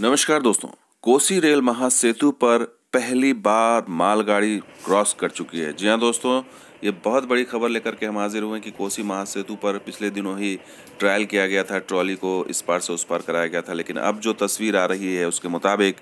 नमस्कार दोस्तों कोसी रेल महासेतु पर पहली बार मालगाड़ी क्रॉस कर चुकी है जी हाँ दोस्तों ये बहुत बड़ी खबर लेकर के हम हाजिर हुए कि कोसी महासेतु पर पिछले दिनों ही ट्रायल किया गया था ट्रॉली को इस पार से उस पार कराया गया था लेकिन अब जो तस्वीर आ रही है उसके मुताबिक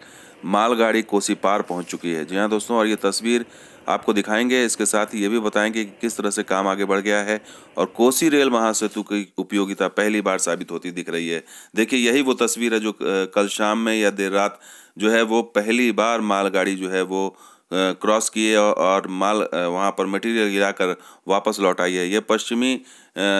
मालगाड़ी कोसी पार पहुंच चुकी है जी हाँ दोस्तों और ये तस्वीर आपको दिखाएंगे इसके साथ ही ये भी बताएंगे कि किस तरह से काम आगे बढ़ गया है और कोसी रेल महासेतु की उपयोगिता पहली बार साबित होती दिख रही है देखिए यही वो तस्वीर है जो कल शाम में या देर रात जो है वो पहली बार मालगाड़ी जो है वो क्रॉस किए और माल वहाँ पर मटेरियल गिराकर वापस लौट आई है ये पश्चिमी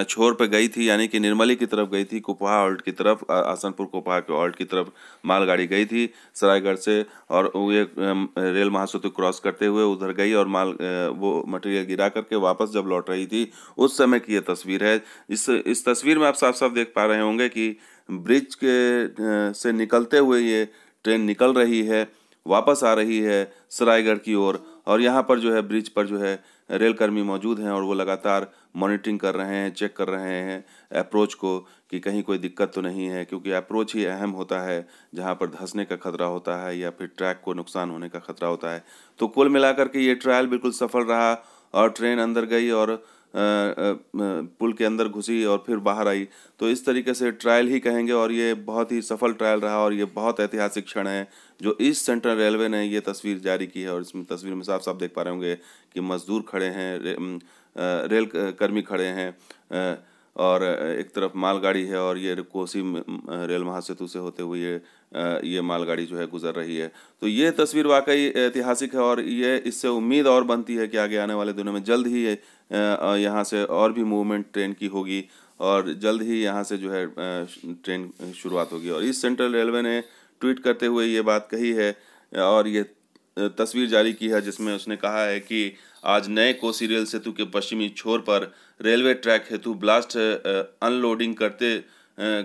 छोर पर गई थी यानी कि निर्मली की तरफ गई थी कुपहा ऑल्ट की तरफ आसनपुर कुपहा के ऑल्ट की तरफ मालगाड़ी गई थी सरायगढ़ से और ये रेल महासेतु क्रॉस करते हुए उधर गई और माल वो मटेरियल गिरा करके वापस जब लौट रही थी उस समय की ये तस्वीर है इस इस तस्वीर में आप साफ साफ देख पा रहे होंगे कि ब्रिज के से निकलते हुए ये ट्रेन निकल रही है वापस आ रही है सरायगढ़ की ओर और, और यहाँ पर जो है ब्रिज पर जो है रेलकर्मी मौजूद हैं और वो लगातार मॉनिटरिंग कर रहे हैं चेक कर रहे हैं अप्रोच को कि कहीं कोई दिक्कत तो नहीं है क्योंकि अप्रोच ही अहम होता है जहाँ पर धंसने का खतरा होता है या फिर ट्रैक को नुकसान होने का खतरा होता है तो कुल मिलाकर के ये ट्रायल बिल्कुल सफल रहा और ट्रेन अंदर गई और पुल के अंदर घुसी और फिर बाहर आई तो इस तरीके से ट्रायल ही कहेंगे और ये बहुत ही सफल ट्रायल रहा और ये बहुत ऐतिहासिक क्षण है जो ईस्ट सेंट्रल रेलवे ने ये तस्वीर जारी की है और इसमें तस्वीर में साफ साफ देख पा रहे होंगे कि मजदूर खड़े हैं रे, रेल कर्मी खड़े हैं और एक तरफ मालगाड़ी है और ये कोसी रेल महासेतु से होते हुए ये ये मालगाड़ी जो है गुजर रही है तो ये तस्वीर वाकई ऐतिहासिक है और ये इससे उम्मीद और बनती है कि आगे आने वाले दिनों में जल्द ही यहाँ से और भी मूवमेंट ट्रेन की होगी और जल्द ही यहाँ से जो है ट्रेन शुरुआत होगी और इस सेंट्रल रेलवे ने ट्वीट करते हुए ये बात कही है और ये तस्वीर जारी की है जिसमें उसने कहा है कि आज नए कोसी रेल सेतु के पश्चिमी छोर पर रेलवे ट्रैक हेतु ब्लास्ट अनलोडिंग करते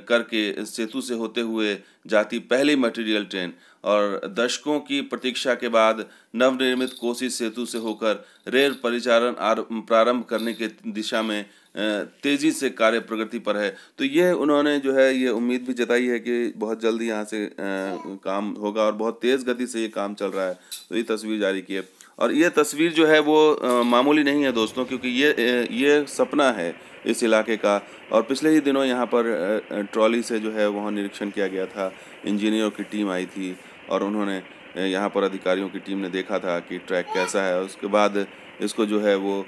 करके सेतु से होते हुए जाती पहली मटेरियल ट्रेन और दशकों की प्रतीक्षा के बाद नवनिर्मित कोसी सेतु से होकर रेल परिचालन प्रारंभ करने के दिशा में तेज़ी से कार्य प्रगति पर है तो ये उन्होंने जो है ये उम्मीद भी जताई है कि बहुत जल्दी यहाँ से काम होगा और बहुत तेज़ गति से ये काम चल रहा है तो ये तस्वीर जारी की है और ये तस्वीर जो है वो मामूली नहीं है दोस्तों क्योंकि ये ये सपना है इस इलाके का और पिछले ही दिनों यहाँ पर ट्रॉली से जो है वहाँ निरीक्षण किया गया था इंजीनियरों की टीम आई थी और उन्होंने यहाँ पर अधिकारियों की टीम ने देखा था कि ट्रैक कैसा है उसके बाद इसको जो है वो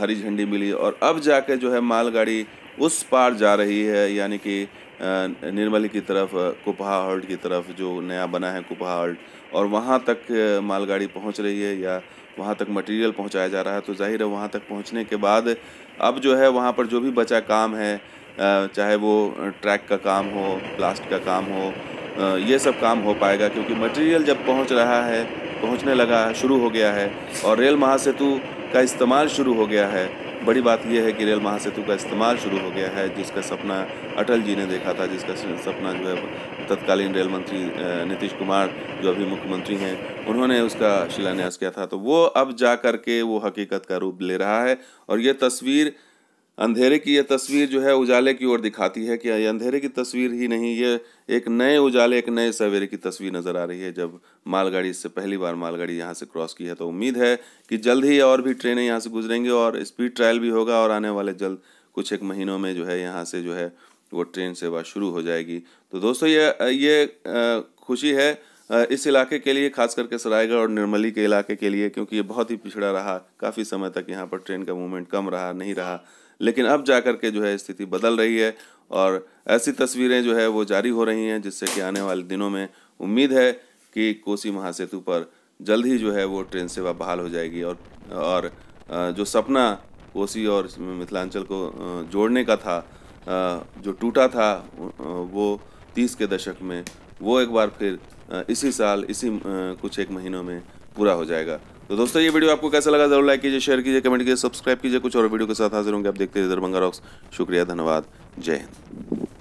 हरी झंडी मिली और अब जाके जो है मालगाड़ी उस पार जा रही है यानी कि निर्मली की तरफ कुपहा हॉल्ट की तरफ जो नया बना है कुपहा हॉल्ट और वहाँ तक मालगाड़ी पहुँच रही है या वहाँ तक मटेरियल पहुँचाया जा रहा है तो जाहिर है वहाँ तक पहुँचने के बाद अब जो है वहाँ पर जो भी बचा काम है चाहे वो ट्रैक का काम हो प्लास्ट का काम हो ये सब काम हो पाएगा क्योंकि मटेरियल जब पहुँच रहा है पहुँचने लगा शुरू हो गया है और रेल महासेतु का इस्तेमाल शुरू हो गया है बड़ी बात यह है कि रेल महासेतु का इस्तेमाल शुरू हो गया है जिसका सपना अटल जी ने देखा था जिसका सपना जो है तत्कालीन रेल मंत्री नीतीश कुमार जो अभी मुख्यमंत्री हैं उन्होंने उसका शिलान्यास किया था तो वो अब जा कर के वो हकीकत का रूप ले रहा है और ये तस्वीर अंधेरे की यह तस्वीर जो है उजाले की ओर दिखाती है कि अंधेरे की तस्वीर ही नहीं ये एक नए उजाले एक नए सवेरे की तस्वीर नज़र आ रही है जब मालगाड़ी इससे पहली बार मालगाड़ी यहाँ से क्रॉस की है तो उम्मीद है कि जल्द ही और भी ट्रेनें यहाँ से गुजरेंगी और स्पीड ट्रायल भी होगा और आने वाले जल्द कुछ एक महीनों में जो है यहाँ से जो है वो ट्रेन सेवा शुरू हो जाएगी तो दोस्तों ये ये खुशी है इस इलाके के लिए खास करके सरायगढ़ और निर्मली के इलाके के लिए क्योंकि ये बहुत ही पिछड़ा रहा काफ़ी समय तक यहाँ पर ट्रेन का मूवमेंट कम रहा नहीं रहा लेकिन अब जा के जो है स्थिति बदल रही है और ऐसी तस्वीरें जो है वो जारी हो रही हैं जिससे कि आने वाले दिनों में उम्मीद है कि कोसी महासेतु पर जल्द ही जो है वो ट्रेन सेवा बहाल हो जाएगी और और जो सपना कोसी और मिथिलांचल को जोड़ने का था जो टूटा था वो तीस के दशक में वो एक बार फिर इसी साल इसी कुछ एक महीनों में पूरा हो जाएगा तो दोस्तों ये वीडियो आपको कैसा लगा जरूर लाइक कीजिए शेयर कीजिए कमेंट कीजिए सब्सक्राइब कीजिए कुछ और वीडियो के साथ हाजिर होंगे आप देखते रहिए दरभंगा रॉक्स शुक्रिया धन्यवाद जय हिंद